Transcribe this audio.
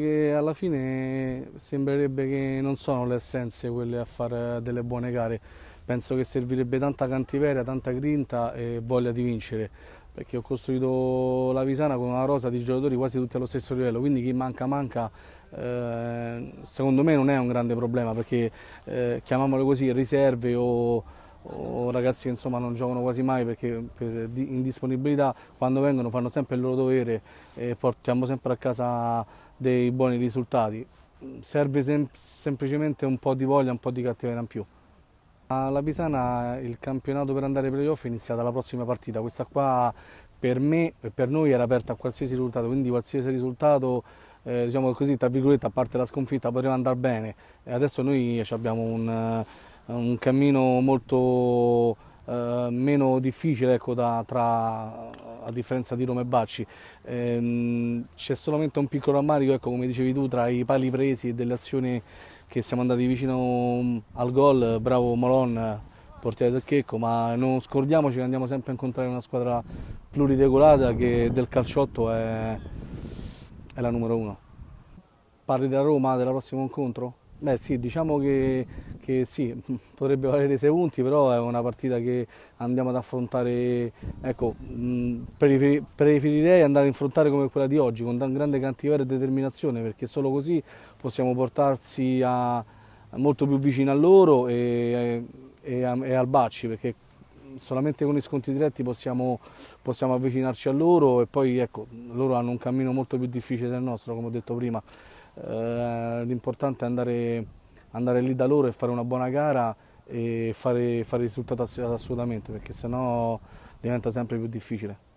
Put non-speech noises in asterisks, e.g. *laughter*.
Che alla fine sembrerebbe che non sono le essenze quelle a fare delle buone gare. Penso che servirebbe tanta cantiveria, tanta grinta e voglia di vincere, perché ho costruito la Visana con una rosa di giocatori quasi tutti allo stesso livello, quindi chi manca manca eh, secondo me non è un grande problema, perché eh, chiamiamole così riserve o ragazzi che insomma non giocano quasi mai perché per indisponibilità, quando vengono fanno sempre il loro dovere e portiamo sempre a casa dei buoni risultati. Serve sem semplicemente un po' di voglia, un po' di cattiveria in più. Alla Pisana il campionato per andare ai playoff è iniziato la prossima partita, questa qua per me e per noi era aperta a qualsiasi risultato, quindi qualsiasi risultato eh, diciamo così, tra virgolette, a parte la sconfitta, poteva andare bene. E adesso noi abbiamo un, un cammino molto eh, meno difficile ecco, da, tra, a differenza di Roma e Bacci. Ehm, c'è solamente un piccolo rammarico, ecco, come dicevi tu, tra i pali presi e delle azioni che siamo andati vicino mm, al gol, bravo Molon, portiere del Checco, ma non scordiamoci che andiamo sempre a incontrare una squadra pluridecolata che del calciotto è, è la numero uno. Parli della Roma, della prossimo incontro? Beh sì, diciamo che, che, sì, *laughs* potrebbe valere 6 punti, però è una partita che andiamo ad affrontare, ecco, preferirei andare a affrontare come quella di oggi, con grande cantiveria e determinazione, perché solo così possiamo portarsi a, molto più vicino a loro e, e, e al Bacci, perché solamente con i sconti diretti possiamo, possiamo avvicinarci a loro e poi ecco, loro hanno un cammino molto più difficile del nostro, come ho detto prima. Eh, l'importante è andare, andare, lì da loro e fare una buona gara e fare, fare risultato assolutamente perché sennò diventa sempre più difficile.